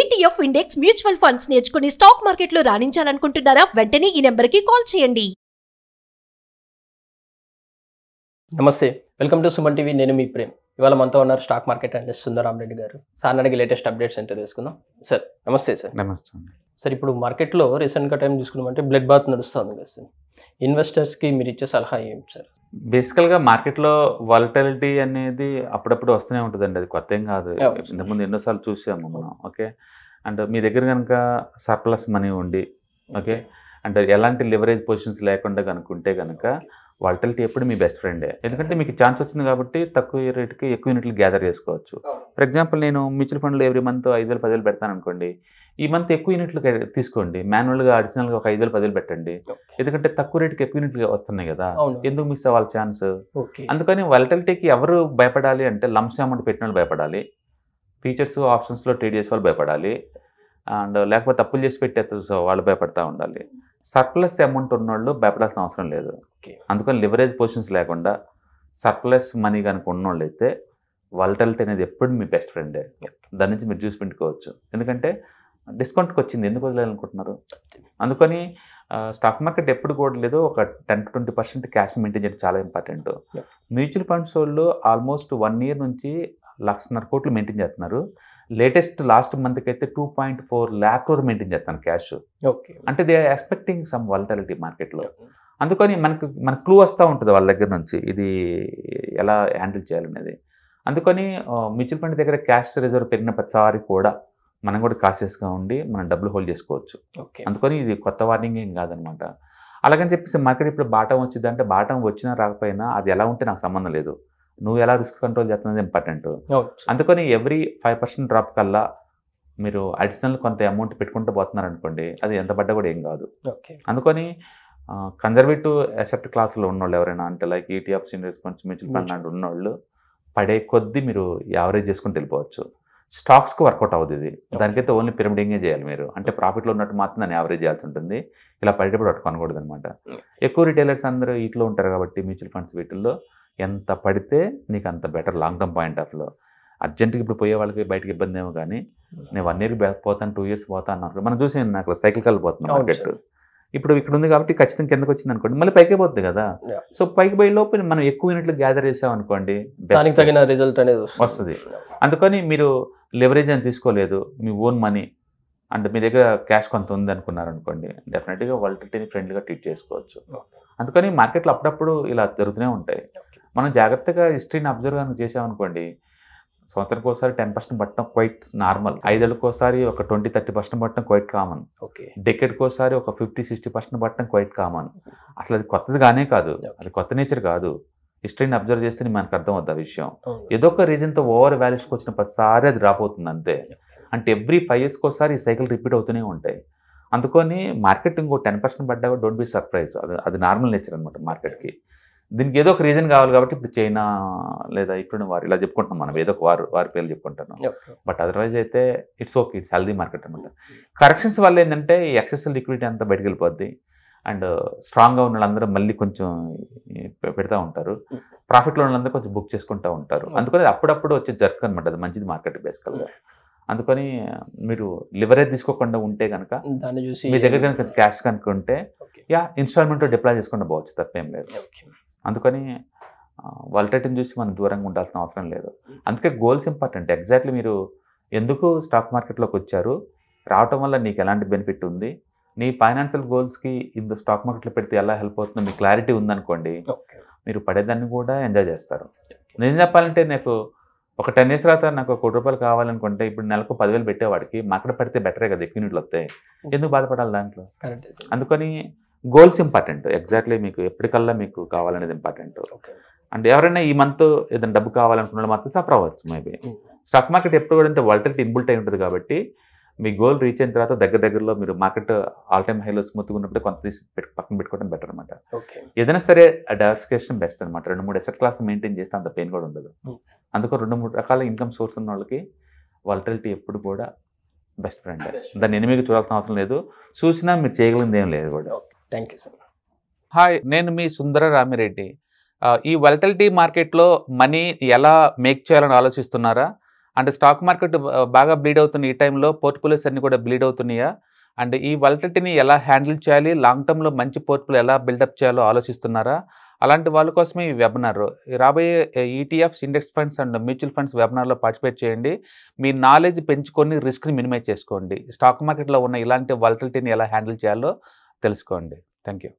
ETF index mutual funds నేర్చుకుని stock మార్కెట్లో రాణించాలనుకుంటున్నారా వెంటనే ఈ నెంబర్కి కాల్ చేయండి నమస్తే వెల్కమ్ టు సుమన్ టీవీ నేను మీ ప్రేమ్ ఇవాళ మనతో ఉన్నారు stock market analyst Sundararam Reddy garu sir అడిగి లేటెస్ట్ అప్డేట్స్ ఎంటర్ చేసుకుందాం సార్ నమస్తే సార్ నమస్తే సార్ ఇప్పుడు మార్కెట్లో రీసెంట్గా టైం తీసుకున్నామంటే బ్లడ్ బాత్ నడుస్తుంది కదా సార్ ఇన్వెస్టర్స్కి మీరు ఇచ్చే సలహా ఏమిటి సార్ బేసికల్గా మార్కెట్లో వాలటలిటీ అనేది అప్పుడప్పుడు వస్తూనే ఉంటుందండి అది కొత్త ఏం కాదు ఇంతకుముందు ఎన్నోసార్లు చూసాము మనం ఓకే అండ్ మీ దగ్గర కనుక సర్ప్లస్ మనీ ఉండి ఓకే అంటే ఎలాంటి లివరేజ్ పొజిషన్స్ లేకుండా కనుక్కుంటే కనుక వాలటలిటీ ఎప్పుడు మీ బెస్ట్ ఫ్రెండే ఎందుకంటే మీకు ఛాన్స్ వచ్చింది కాబట్టి తక్కువ రేటుకి ఎక్కువ యూనిట్లు గ్యాదర్ చేసుకోవచ్చు ఫర్ ఎగ్జాంపుల్ నేను మ్యూచువల్ ఫండ్లో ఎవ్రీ మంత్ ఐదు వేలు పదివేలు పెడతాను అనుకోండి ఈ మంత్ ఎక్కువ యూనిట్లు తీసుకోండి మాన్యువల్గా అడిషనల్గా ఒక ఐదు వేలు పదివేలు పెట్టండి ఎందుకంటే తక్కువ రేటుకి ఎక్కువ యూనిట్లు వస్తున్నాయి కదా ఎందుకు మిస్ అవ్వాలి ఛాన్స్ అందుకని వాలటిలిటీకి ఎవరు భయపడాలి అంటే లంప్స్ అమౌంట్ పెట్టిన వాళ్ళు భయపడాలి ఫీచర్స్ ఆప్షన్స్లో ట్రేడ్ చేసే వాళ్ళు భయపడాలి అండ్ లేకపోతే తప్పులు చేసి పెట్టే వాళ్ళు భయపడతా ఉండాలి సర్ప్లస్ అమౌంట్ ఉన్నోళ్ళు భయపడాల్సిన అవసరం లేదు అందుకని లివరేజ్ పొజిషన్స్ లేకుండా సర్ప్లస్ మనీ కనుక ఉన్నోళ్ళు అయితే వల్టల్టీ అనేది ఎప్పుడు మీ బెస్ట్ ఫ్రెండే దాని నుంచి మీరు చూసి పెట్టుకోవచ్చు ఎందుకంటే డిస్కౌంట్కి వచ్చింది ఎందుకు వదిలేదనుకుంటున్నారు అందుకని స్టాక్ మార్కెట్ ఎప్పుడు కూడా లేదు ఒక ten to twenty percent cash maintain చేయడం చాలా ఇంపార్టెంట్ మ్యూచువల్ ఫండ్స్ వాళ్ళు ఆల్మోస్ట్ వన్ ఇయర్ నుంచి లక్షన్నర కోట్లు మెయింటైన్ చేస్తున్నారు లేటెస్ట్ లాస్ట్ మంత్కి అయితే two point four lakh crore maintain చేస్తాను క్యాష్ ఓకే అంటే they are expecting some volatility మార్కెట్లో అందుకని మనకు మన క్లూ వస్తూ ఉంటుంది వాళ్ళ దగ్గర నుంచి ఇది ఎలా హ్యాండిల్ చేయాలనేది అందుకని మ్యూచువల్ ఫండ్ దగ్గర క్యాష్ రిజర్వ్ పెరిగిన ప్రతిసారి కూడా మనం కూడా కాషియస్గా ఉండి మనం డబ్బులు హోల్డ్ చేసుకోవచ్చు అందుకని ఇది కొత్త వార్నింగ్ ఏం కాదనమాట అలాగని చెప్పేసి మార్కెట్ ఇప్పుడు బాటం వచ్చింది అంటే బాటం వచ్చినా రాకపోయినా అది ఎలా ఉంటే నాకు సంబంధం లేదు నువ్వు ఎలా రిస్క్ కంట్రోల్ చేస్తున్నది ఇంపార్టెంట్ అందుకని ఎవ్రీ ఫైవ్ పర్సెంట్ డ్రాప్ కల్లా మీరు అడిషనల్ కొంత అమౌంట్ పెట్టుకుంటూ పోతున్నారు అనుకోండి అది ఎంత పడ్డా కూడా ఏం కాదు అందుకని కన్జర్వేటివ్ అసెట్ క్లాసులో ఉన్నవాళ్ళు ఎవరైనా అంటే లైక్ ఈటీఎఫ్ సిండర్స్ కొంచెం మ్యూచువల్ ఫండ్ అంటే ఉన్నవాళ్ళు పడే కొద్దీ మీరు యావరేజ్ చేసుకుంటూ వెళ్ళిపోవచ్చు స్టాక్స్కి వర్కౌట్ అవుతుంది ఇది దానికైతే ఓన్లీ పిరమిడింగే చేయాలి మీరు అంటే ప్రాఫిట్లో ఉన్నట్టు మాత్రం దాన్ని యావరేజ్ చేయాల్సి ఉంటుంది ఇలా పడేటప్పుడు పట్టుకోనకూడదు అనమాట ఎక్కువ రిటైలర్స్ అందరూ ఇట్లో ఉంటారు కాబట్టి మ్యూచువల్ ఫండ్స్ వీటిల్లో ఎంత పడితే నీకు అంత బెటర్ లాంగ్ టర్మ్ పాయింట్ ఆఫ్లో అర్జెంట్గా ఇప్పుడు పోయే వాళ్ళకి బయటకి ఇబ్బంది ఏమో కానీ నేను వన్ ఇయర్ పోతాను టూ ఇయర్స్ పోతాను అన్నారు మనం చూసాను నాకు సైకిల్ పోతున్నాం మార్కెట్ ఇప్పుడు ఇక్కడ ఉంది కాబట్టి ఖచ్చితంగా కిందకు వచ్చింది అనుకోండి మళ్ళీ పైకి పోతుంది కదా సో పైకి పోయే లోపల మనం ఎక్కువ యూనిట్లు గ్యాదర్ చేసాం అనుకోండి తగిన రిజల్ట్ అనేది వస్తుంది అందుకని మీరు లెవరేజ్ అని తీసుకోలేదు మీ ఓన్ మనీ అంటే మీ దగ్గర క్యాష్ కొంత ఉంది అనుకున్నారు అనుకోండి డెఫినెట్గా వాలిటిలిటీని ఫ్రెండ్లీగా ట్రీట్ చేసుకోవచ్చు అందుకని మార్కెట్లో అప్పుడప్పుడు ఇలా జరుగుతూనే ఉంటాయి మనం జాగ్రత్తగా హిస్టరీని అబ్జర్వ్ కనుక చేసామనుకోండి సంవత్సరానికి ఒకసారి టెన్ పర్సెంట్ పట్టడం క్వైట్ నార్మల్ ఐదేళ్ళకి ఒకసారి ఒక ట్వంటీ థర్టీ పర్సెంట్ పట్టడం క్వైట్ కామన్ ఓకే డెకెడ్కి ఒకసారి ఒక ఫిఫ్టీ సిక్స్టీ పర్సెంట్ పట్టడం క్వైట్ కామన్ అసలు అది కొత్తది కానే కాదు అది కొత్త నేచర్ కాదు హిస్టరీని అబ్జర్వ్ చేస్తే మనకు అర్థం అవుతుంది ఆ విషయం ఏదో ఒక రీజన్తో ఓవర్ వాల్యూస్కి వచ్చిన ప్రతిసారి అది డ్రాప్ అవుతుంది అంతే అంటే ఎవ్రీ ఫైవ్ ఇయర్స్కి ఒకసారి ఈ సైకిల్ రిపీట్ అవుతూనే ఉంటాయి అందుకని మార్కెట్ ఇంకో టెన్ పర్సెంట్ పడ్డా డోంట్ బి సర్ప్రైజ్ అది అది నార్మల్ నేచర్ అనమాట మార్కెట్కి దీనికి ఏదో ఒక రీజన్ కావాలి కాబట్టి ఇప్పుడు చైనా లేదా ఇక్కడ వారు ఇలా చెప్పుకుంటున్నాం మనం ఏదో ఒక వారు వారి పేర్లు చెప్పుకుంటున్నాం బట్ అదర్వైజ్ అయితే it's okay it's healthy market అనమాట కరెక్షన్స్ వల్ల ఏంటంటే ఎక్సెస్ లిక్విడిటీ అంతా బయటకు వెళ్ళిపోద్ది అండ్ స్ట్రాంగ్గా ఉన్న వాళ్ళందరూ మళ్ళీ కొంచెం పెడతా ఉంటారు ప్రాఫిట్లో mm. వాళ్ళందరూ కొంచెం బుక్ చేసుకుంటూ ఉంటారు mm. అందుకని అప్పుడప్పుడు వచ్చే జర్క్ అనమాట అది మంచిది మార్కెట్ బేసికల్గా mm. అందుకని మీరు లివరేజ్ తీసుకోకుండా ఉంటే కనుక మీ దగ్గర కనుక క్యాష్ కనుక ఉంటే యా ఇన్స్టాల్మెంట్లో డిప్లాయ్ చేసుకుంటూ పోవచ్చు తప్పేం లేదు అందుకని వల్టేట్ని చూసి మనం దూరంగా ఉండాల్సిన అవసరం లేదు అందుకే గోల్స్ ఇంపార్టెంట్ ఎగ్జాక్ట్లీ మీరు ఎందుకు స్టాక్ మార్కెట్లోకి వచ్చారు రావటం వల్ల నీకు ఎలాంటి బెనిఫిట్ ఉంది నీ ఫైనాన్షియల్ గోల్స్కి ఇందు స్టాక్ మార్కెట్లో పెడితే ఎలా హెల్ప్ అవుతుందో మీకు క్లారిటీ ఉందనుకోండి మీరు పడేదాన్ని కూడా ఎంజాయ్ చేస్తారు నిజం చెప్పాలంటే నాకు ఒక టెన్ ఇయర్స్ తర్వాత నాకు కోటి రూపాయలు కావాలనుకుంటే ఇప్పుడు నెలకు పదివేలు పెట్టేవాడికి మార్కెట్ పెడితే బెటరే కదా ఎక్కువ వస్తాయి ఎందుకు బాధపడాలి దాంట్లో అందుకని గోల్స్ ఇంపార్టెంట్ ఎగ్జాక్ట్లీ మీకు ఎప్పటికల్లా మీకు కావాలనేది ఇంపార్టెంట్ అంటే ఎవరైనా ఈ మంత్ ఏదైనా డబ్బు కావాలనుకున్న మాత్రం సఫర్ అవ్వచ్చు మేబీ hmm. స్టాక్ మార్కెట్ ఎప్పుడు కూడా అంటే వల్టల్ ఇన్బుల్ట్ అయి ఉంటుంది కాబట్టి మీ గోల్ రీచ్ అయిన తర్వాత దగ్గర దగ్గరలో మీరు మార్కెట్ ఆల్ టైమ్ హైలో స్మూత్గా ఉన్నప్పుడు కొంత తీసి పక్కన పెట్టుకోవడం బెటర్ అనమాట ఏదైనా సరే డైవర్సిఫికేషన్ బెస్ట్ అనమాట రెండు మూడు ఎసెట్ క్లాస్ మెయింటైన్ చేస్తే అంత పెయిన్ కూడా ఉండదు hmm. అందుకో రెండు మూడు రకాల ఇన్కమ్ సోర్స్ ఉన్న వాళ్ళకి వాలటలిటీ ఎప్పుడు కూడా బెస్ట్ ఫ్రెండ్ దాన్ని ఎనిమిది చూడాల్సిన అవసరం లేదు చూసినా మీరు చేయగలిగింది ఏం లేదు కూడా థ్యాంక్ యూ సార్ హాయ్ నేను మీ సుందర రామిరెడ్డి ఈ వెలటలిటీ మార్కెట్లో మనీ ఎలా మేక్ చేయాలని ఆలోచిస్తున్నారా అంటే స్టాక్ మార్కెట్ బాగా బ్లీడ్ అవుతున్న ఈ టైంలో పోర్ట్ఫోలియోస్ అన్నీ కూడా బ్లీడ్ అవుతున్నాయా అండ్ ఈ వలటలిటీని ఎలా హ్యాండిల్ చేయాలి లాంగ్ టర్మ్లో మంచి పోర్ట్ఫోలియో ఎలా బిల్డప్ చేయాలో ఆలోచిస్తున్నారా అలాంటి వాళ్ళ కోసమే ఈ వెబినార్ రాబోయే ETFs index funds and mutual funds వెబినార్లో పార్టిసిపేట్ చేయండి మీ నాలెడ్జ్ పెంచుకొని రిస్క్ని మినిమైజ్ చేసుకోండి స్టాక్ మార్కెట్లో ఉన్న ఇలాంటి వలటలిటీని ఎలా హ్యాండిల్ చేయాలో తెలుసుకోండి థ్యాంక్ యూ